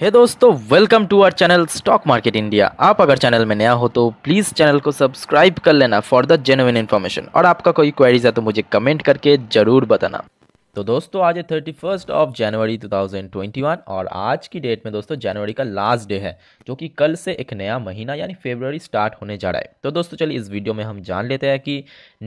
हे hey दोस्तों welcome to our channel stock market India आप अगर चैनल में नया हो तो प्लीज़ चैनल को सब्सक्राइब कर लेना फॉर द जेन्युइन इन्फॉर्मेशन और आपका कोई क्वेरीज है तो मुझे कमेंट करके ज़रूर बताना तो दोस्तों आज है थर्टी फर्स्ट ऑफ जनवरी 2021 और आज की डेट में दोस्तों जनवरी का लास्ट डे है जो कि कल से एक नया महीना यानी फेबररी स्टार्ट होने जा रहा है तो दोस्तों चलिए इस वीडियो में हम जान लेते हैं कि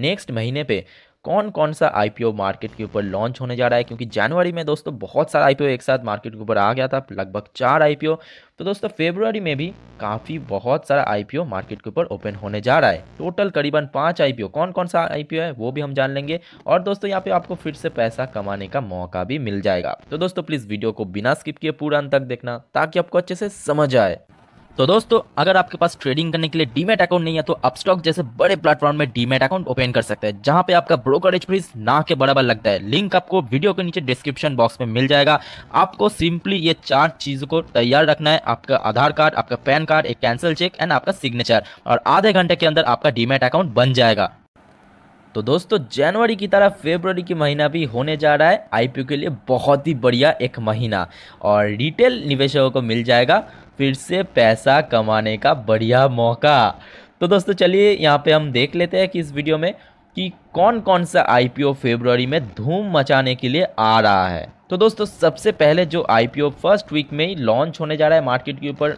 नेक्स्ट महीने पे कौन कौन सा आईपीओ मार्केट के ऊपर लॉन्च होने जा रहा है क्योंकि जनवरी में दोस्तों बहुत सारा आईपीओ एक साथ मार्केट के ऊपर आ गया था लगभग चार आईपीओ तो दोस्तों फेब्रुवरी में भी काफ़ी बहुत सारा आईपीओ मार्केट के ऊपर ओपन होने जा रहा है टोटल करीबन पाँच आईपीओ कौन कौन सा आईपीओ है वो भी हम जान लेंगे और दोस्तों यहाँ पे आपको फिर से पैसा कमाने का मौका भी मिल जाएगा तो दोस्तों प्लीज़ वीडियो को बिना स्किप किए पूरा अंत तक देखना ताकि आपको अच्छे से समझ आए तो दोस्तों अगर आपके पास ट्रेडिंग करने के लिए डीमेट अकाउंट नहीं है तो अपस्टॉक जैसे बड़े प्लेटफॉर्म में डीमेट अकाउंट ओपन कर सकते हैं जहां पे आपका ब्रोकरेज फीस ना के बराबर लगता है लिंक आपको वीडियो के नीचे डिस्क्रिप्शन बॉक्स में मिल जाएगा आपको सिंपली ये चार चीज़ों को तैयार रखना है आपका आधार कार्ड आपका पैन कार्ड एक कैंसिल चेक एंड आपका सिग्नेचर और आधे घंटे के अंदर आपका डीमेट अकाउंट बन जाएगा तो दोस्तों जनवरी की तरह फेबररी की महीना भी होने जा रहा है आईपीओ के लिए बहुत ही बढ़िया एक महीना और रिटेल निवेशकों को मिल जाएगा फिर से पैसा कमाने का बढ़िया मौका तो दोस्तों चलिए यहाँ पे हम देख लेते हैं कि इस वीडियो में कि कौन कौन सा आईपीओ फेब्रवरी में धूम मचाने के लिए आ रहा है तो दोस्तों सबसे पहले जो आईपीओ फर्स्ट वीक में ही लॉन्च होने जा रहा है मार्केट के ऊपर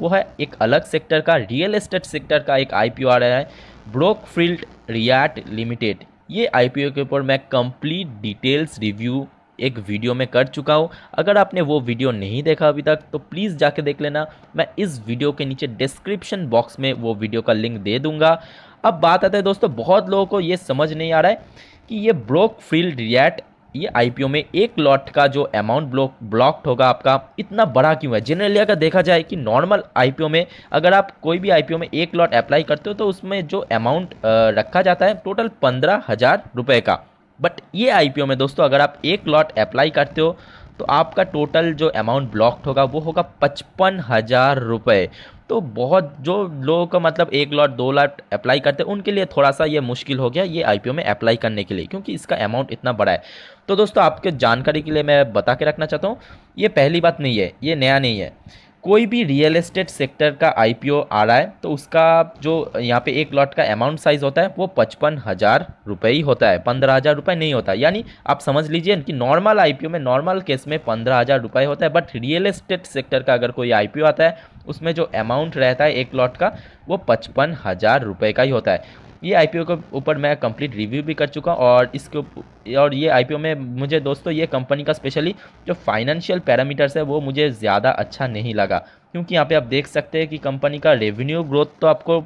वो है एक अलग सेक्टर का रियल एस्टेट सेक्टर का एक आई आ रहा है ब्रोकफील्ड रियाट लिमिटेड ये आई के ऊपर मैं कंप्लीट डिटेल्स रिव्यू एक वीडियो में कर चुका हूँ अगर आपने वो वीडियो नहीं देखा अभी तक तो प्लीज़ जाके देख लेना मैं इस वीडियो के नीचे डिस्क्रिप्शन बॉक्स में वो वीडियो का लिंक दे दूँगा अब बात आते हैं दोस्तों बहुत लोगों को ये समझ नहीं आ रहा है कि ये ब्रोक फील्ड रिएट ये आईपीओ में एक लॉट का जो अमाउंट ब्लॉक ब्लॉक्ड होगा आपका इतना बड़ा क्यों है जनरली अगर देखा जाए कि नॉर्मल आईपीओ में अगर आप कोई भी आईपीओ में एक लॉट अप्लाई करते हो तो उसमें जो अमाउंट रखा जाता है टोटल पंद्रह हज़ार रुपये का बट ये आईपीओ में दोस्तों अगर आप एक लॉट अप्लाई करते हो तो आपका टोटल जो अमाउंट ब्लॉक्ड होगा वो होगा पचपन हज़ार रुपये तो बहुत जो लोगों का मतलब एक लॉट दो लॉट अप्लाई करते हैं उनके लिए थोड़ा सा ये मुश्किल हो गया ये आईपीओ में अप्लाई करने के लिए क्योंकि इसका अमाउंट इतना बड़ा है तो दोस्तों आपके जानकारी के लिए मैं बता के रखना चाहता हूँ ये पहली बात नहीं है ये नया नहीं है कोई भी रियल एस्टेट सेक्टर का आईपीओ आ रहा है तो उसका जो यहाँ पे एक लॉट का अमाउंट साइज होता है वो पचपन हज़ार रुपये ही होता है पंद्रह हज़ार रुपये नहीं होता यानी आप समझ लीजिए कि नॉर्मल आईपीओ में नॉर्मल केस में पंद्रह हज़ार रुपये होता है बट रियल एस्टेट सेक्टर का अगर कोई आईपीओ आता है उसमें जो अमाउंट रहता है एक लॉट का वो पचपन हज़ार रुपये का ही होता है ये आई के ऊपर मैं कंप्लीट रिव्यू भी कर चुका हूँ और इसके और ये आई में मुझे दोस्तों ये कंपनी का स्पेशली जो फाइनेंशियल पैरामीटर्स है वो मुझे ज़्यादा अच्छा नहीं लगा क्योंकि यहाँ पे आप देख सकते हैं कि कंपनी का रेवेन्यू ग्रोथ तो आपको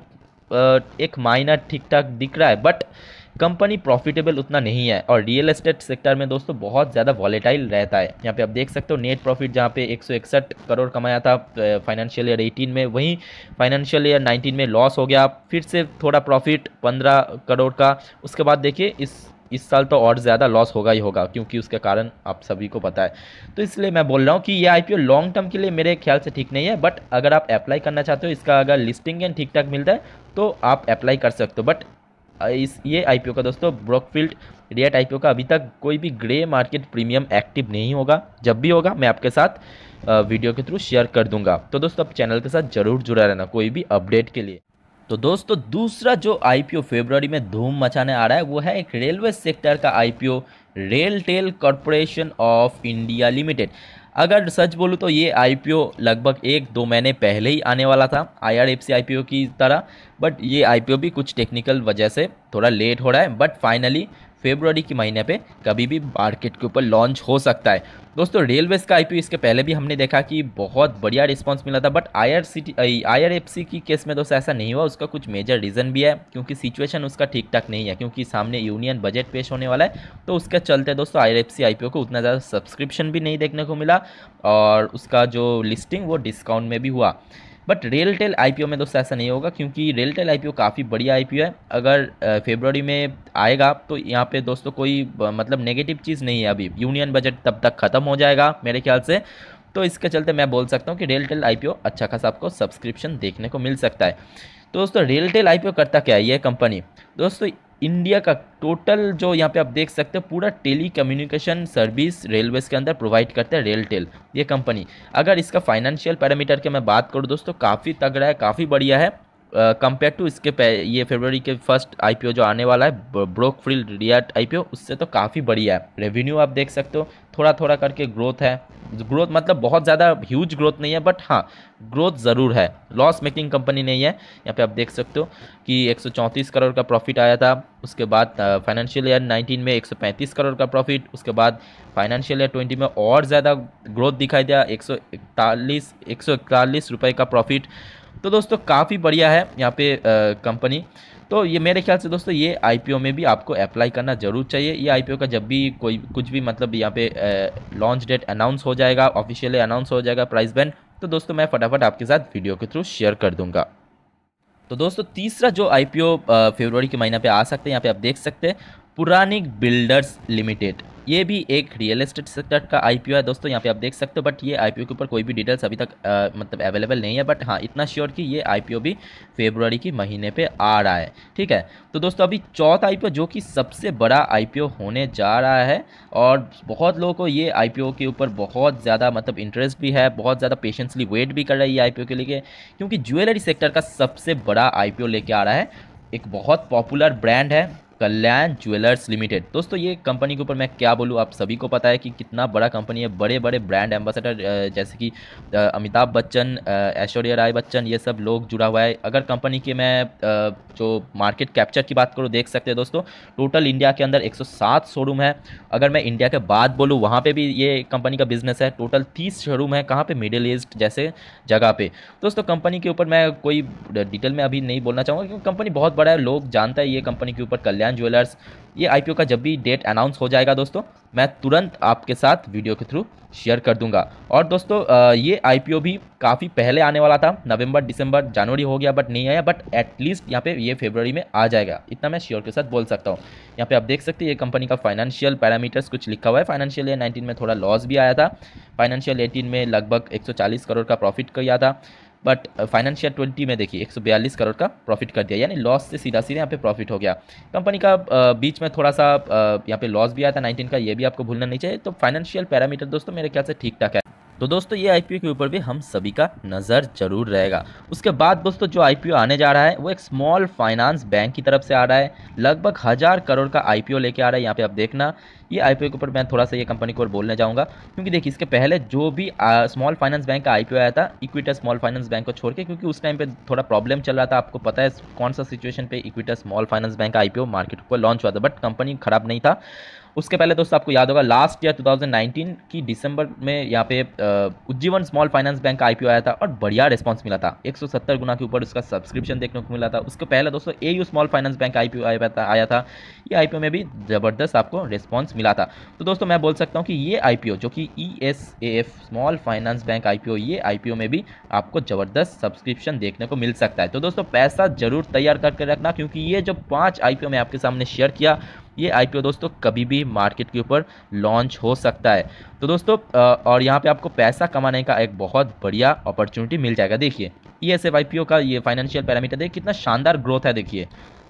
एक माइनर ठीक ठाक दिख रहा है बट कंपनी प्रॉफिटेबल उतना नहीं है और रियल एस्टेट सेक्टर में दोस्तों बहुत ज़्यादा वॉलेटाइल रहता है यहाँ पे आप देख सकते हो नेट प्रॉफिट जहाँ पे एक करोड़ कमाया था फाइनेंशियल ईयर 18 में वहीं फाइनेंशियल ईयर 19 में लॉस हो गया फिर से थोड़ा प्रॉफिट 15 करोड़ का उसके बाद देखिए इस इस साल तो और ज़्यादा लॉस होगा ही होगा क्योंकि उसके कारण आप सभी को पता है तो इसलिए मैं बोल रहा हूँ कि ये आईपीओ लॉन्ग टर्म के लिए मेरे ख्याल से ठीक नहीं है बट अगर आप अप्लाई करना चाहते हो इसका अगर लिस्टिंग एंड ठीक ठाक मिलता है तो आप अप्लाई कर सकते हो बट इस ये आईपीओ का दोस्तों ब्रॉकफील्ड रियट आईपीओ का अभी तक कोई भी ग्रे मार्केट प्रीमियम एक्टिव नहीं होगा जब भी होगा मैं आपके साथ वीडियो के थ्रू शेयर कर दूंगा तो दोस्तों आप चैनल के साथ जरूर जुड़ा रहना कोई भी अपडेट के लिए तो दोस्तों दूसरा जो आईपीओ फरवरी में धूम मचाने आ रहा है वो है एक रेलवे सेक्टर का IPO rail tel corporation of India limited अगर सच बोलूँ तो ये आई लगभग एक दो महीने पहले ही आने वाला था आई आर की तरह बट ये आई भी कुछ टेक्निकल वजह से थोड़ा लेट हो रहा है बट फाइनली फेब्रवरी के महीने पे कभी भी मार्केट के ऊपर लॉन्च हो सकता है दोस्तों रेलवेज़ का आईपीओ इसके पहले भी हमने देखा कि बहुत बढ़िया रिस्पांस मिला था बट आई आईआरएफसी की केस में दोस्तों ऐसा नहीं हुआ उसका कुछ मेजर रीज़न भी है क्योंकि सिचुएशन उसका ठीक ठाक नहीं है क्योंकि सामने यूनियन बजट पेश होने वाला है तो उसके चलते दोस्तों आई आर को उतना ज़्यादा सब्सक्रिप्शन भी नहीं देखने को मिला और उसका जो लिस्टिंग वो डिस्काउंट में भी हुआ बट रियलटेल आई में दोस्तों ऐसा नहीं होगा क्योंकि रियलटेल आई काफ़ी बढ़िया आई है अगर फेबररी में आएगा तो यहाँ पे दोस्तों कोई मतलब नेगेटिव चीज़ नहीं है अभी यूनियन बजट तब तक ख़त्म हो जाएगा मेरे ख्याल से तो इसके चलते मैं बोल सकता हूँ कि रियलटेल आई अच्छा खासा आपको सब्सक्रिप्शन देखने को मिल सकता है तो दोस्तों रियलटेल आई करता क्या है ये कंपनी दोस्तों इंडिया का टोटल जो यहाँ पे आप देख सकते हो पूरा टेली कम्युनिकेशन सर्विस रेलवेज के अंदर प्रोवाइड करता है रेलटेल ये कंपनी अगर इसका फाइनेंशियल पैरामीटर की मैं बात करूँ दोस्तों काफ़ी तगड़ा है काफ़ी बढ़िया है कंपेयर uh, टू इसके ये फरवरी के फर्स्ट आईपीओ जो आने वाला है ब्रोक फ्रील रियाट आईपीओ उससे तो काफ़ी बढ़िया है रेवेन्यू आप देख सकते हो थोड़ा थोड़ा करके ग्रोथ है ग्रोथ मतलब बहुत ज़्यादा ह्यूज ग्रोथ नहीं है बट हाँ ग्रोथ ज़रूर है लॉस मेकिंग कंपनी नहीं है यहाँ पे आप देख सकते हो कि 134 करोड़ का प्रॉफिट आया था उसके बाद फाइनेंशियल ईयर 19 में 135 करोड़ का प्रॉफिट उसके बाद फाइनेंशियल ईयर 20 में और ज़्यादा ग्रोथ दिखाई दिया एक सौ का प्रॉफिट तो दोस्तों काफ़ी बढ़िया है यहाँ पे कंपनी तो ये मेरे ख्याल से दोस्तों ये आई में भी आपको अप्लाई करना ज़रूर चाहिए ये आई का जब भी कोई कुछ भी मतलब यहाँ पे लॉन्च डेट अनाउंस हो जाएगा ऑफिशियली अनाउंस हो जाएगा प्राइस बैंड तो दोस्तों मैं फटाफट आपके साथ वीडियो के थ्रू शेयर कर दूंगा तो दोस्तों तीसरा जो आई पी के महीने पे आ सकते हैं यहाँ पे आप देख सकते हैं पुरानिक बिल्डर्स लिमिटेड ये भी एक रियल एस्टेट सेक्टर का आई है दोस्तों यहाँ पे आप देख सकते हो बट ये आई के ऊपर कोई भी डिटेल्स अभी तक आ, मतलब अवेलेबल नहीं है बट हाँ इतना श्योर कि ये आई भी फेब्रुवरी के महीने पे आ रहा है ठीक है तो दोस्तों अभी चौथा आई जो कि सबसे बड़ा आई होने जा रहा है और बहुत लोगों को ये आई के ऊपर बहुत ज़्यादा मतलब इंटरेस्ट भी है बहुत ज़्यादा पेशेंसली वेट भी कर रहा है ये आईपीओ के लिए क्योंकि ज्वेलरी सेक्टर का सबसे बड़ा आई लेके आ रहा है एक बहुत पॉपुलर ब्रांड है कल्याण ज्वेलर्स लिमिटेड दोस्तों ये कंपनी के ऊपर मैं क्या बोलूँ आप सभी को पता है कि कितना बड़ा कंपनी है बड़े बड़े ब्रांड एम्बेसडर जैसे कि अमिताभ बच्चन ऐश्वर्या राय बच्चन ये सब लोग जुड़ा हुआ है अगर कंपनी के मैं जो मार्केट कैप्चर की बात करूँ देख सकते हैं दोस्तों टोटल इंडिया के अंदर एक शोरूम है अगर मैं इंडिया के बाद बोलूँ वहाँ पर भी ये कंपनी का बिजनेस है टोटल तीस शोरूम है कहाँ पर मिडिल ईस्ट जैसे जगह पे दोस्तों कंपनी के ऊपर मैं कोई डिटेल में अभी नहीं बोलना चाहूँगा क्योंकि कंपनी बहुत बड़ा है लोग जानता है ये कंपनी के ऊपर कल्याण हिंदुस्तान ज्वेलर्स ये आई का जब भी डेट अनाउंस हो जाएगा दोस्तों मैं तुरंत आपके साथ वीडियो के थ्रू शेयर कर दूंगा और दोस्तों ये आईपीओ भी काफ़ी पहले आने वाला था नवंबर दिसंबर जनवरी हो गया बट नहीं आया बट एटलीस्ट यहाँ पे ये फेबररी में आ जाएगा इतना मैं श्योर के साथ बोल सकता हूँ यहाँ पे आप देख सकते हैं ये कंपनी का फाइनेंशियल पैरामीटर्स कुछ लिखा हुआ है फाइनेंशियल ईयर नाइनटीन में थोड़ा लॉस भी आया था फाइनेंशियल एटीन में लगभग एक करोड़ का प्रॉफिट किया था बट फाइनेंशियल ट्वेंटी में देखिए 142 करोड़ का प्रॉफिट कर दिया यानी लॉस से सीधा सीधा यहाँ पे प्रॉफिट हो गया कंपनी का uh, बीच में थोड़ा सा uh, यहाँ पे लॉस भी आया था 19 का ये भी आपको भूलना नहीं चाहिए तो फाइनेंशियल पैरामीटर दोस्तों मेरे ख्याल से ठीक ठाक है तो दोस्तों ये आईपीओ के ऊपर भी हम सभी का नज़र जरूर रहेगा उसके बाद दोस्तों जो आईपीओ आने जा रहा है वो एक स्मॉल फाइनेंस बैंक की तरफ से आ रहा है लगभग हज़ार करोड़ का आईपीओ लेके आ रहा है यहाँ पे आप देखना ये आईपीओ के ऊपर मैं थोड़ा सा ये कंपनी को और बोलने जाऊँगा क्योंकि देखिए इसके पहले जो भी स्मॉल फाइनेंस बैंक का आईपीओ आया था इक्विटा स्मॉल फाइनेंस बैंक को छोड़ के क्योंकि उस टाइम पर थोड़ा प्रॉब्लम चल रहा था आपको पता है कौन सा सिचुएशन पर इक्विटा स्मॉल फाइनेंस बैंक का आईपीओ मार्केट को लॉन्च हुआ था बट कंपनी खराब नहीं था उसके पहले दोस्तों आपको याद होगा लास्ट ईयर 2019 की दिसंबर में यहाँ पे उज्जीवन स्मॉल फाइनेंस बैंक का आईपीओ आया था और बढ़िया रिस्पांस मिला था 170 गुना के ऊपर उसका सब्सक्रिप्शन देखने को मिला था उसके पहले दोस्तों ए स्मॉल फाइनेंस बैंक आई आया था आया था ये आईपीओ में भी ज़बरदस्त आपको रिस्पॉन्स मिला था तो दोस्तों मैं बोल सकता हूँ कि ये आई जो कि E e small finance bank IPO ये आईपीओ में भी आपको ज़बरदस्त सब्सक्रिप्शन देखने को मिल सकता है तो दोस्तों पैसा जरूर तैयार करके रखना क्योंकि ये जो पाँच आई मैं आपके सामने शेयर किया ये आईपीओ दोस्तों कभी भी मार्केट के ऊपर लॉन्च हो सकता है तो दोस्तों और यहाँ पे आपको पैसा कमाने का एक बहुत बढ़िया अपॉर्चुनिटी मिल जाएगा देखिए ई एस का ये फाइनेंशियल पैरामीटर देखिए कितना शानदार ग्रोथ है देखिए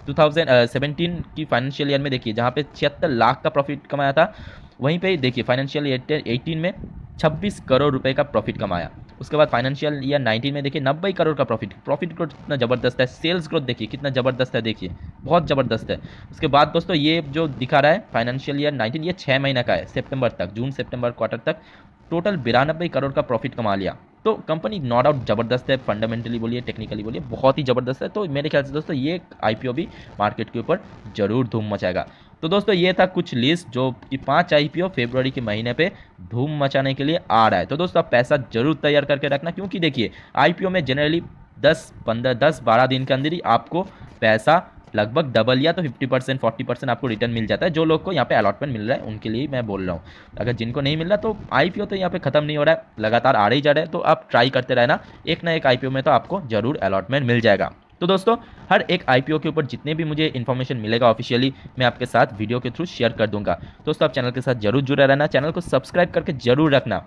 2017 की फाइनेंशियल ईयर में देखिए जहाँ पे छिहत्तर लाख का प्रॉफिट कमाया था वहीं पे देखिए फाइनेंशियल ईयर 18 में 26 करोड़ रुपए का प्रॉफिट कमाया उसके बाद फाइनेंशियल ईयर 19 में देखिए नब्बे करोड़ का प्रॉफिट प्रॉफिट ग्रोथ कितना ज़बरदस्त है सेल्स ग्रोथ देखिए कितना ज़बरदस्त है देखिए बहुत ज़बरदस्त है उसके बाद दोस्तों ये जो दिखा रहा है फाइनेंशियल ईयर 19 ये छः महीना का है सेप्टेम्बर तक जून सेप्टेम्बर क्वार्टर तक टोटल बिरानबे करोड़ का प्रॉफिट कमा लिया तो कंपनी नो डाउट ज़बरदस्त है फंडामेंटली बोलिए टेक्निकली बोलिए बहुत ही ज़बरदस्त है तो मेरे ख्याल से दोस्तों ये आईपीओ भी मार्केट के ऊपर जरूर धूम मचाएगा तो दोस्तों ये था कुछ लिस्ट जो कि पाँच आई पी के महीने पे धूम मचाने के लिए आ रहा है तो दोस्तों आप पैसा जरूर तैयार करके रखना क्योंकि देखिए आई में जनरली दस पंद्रह दस बारह दिन के अंदर ही आपको पैसा लगभग डबल या तो 50 परसेंट फोर्टी परसेंट आपको रिटर्न मिल जाता है जो लोग को यहाँ पे अलॉटमेंट मिल रहा है उनके लिए मैं बोल रहा हूँ अगर जिनको नहीं मिल रहा तो आईपीओ तो यहाँ पे खत्म नहीं हो रहा है लगातार आ रही जा रहा है तो आप ट्राई करते रहना एक ना एक आईपीओ में तो आपको जरूर अलॉटमेंट मिल जाएगा तो दोस्तों हर एक आईपीओ के ऊपर जितने भी मुझे इन्फॉर्मेशन मिलेगा ऑफिशियली मैं आपके साथ वीडियो के थ्रू शेयर कर दूंगा दोस्तों आप चैनल के साथ जरूर जुड़े रहना चैनल को सब्सक्राइब करके जरूर रखना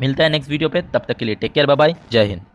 मिलता है नेक्स्ट वीडियो पे तब तक के लिए टेक केयर बाय जय हिंद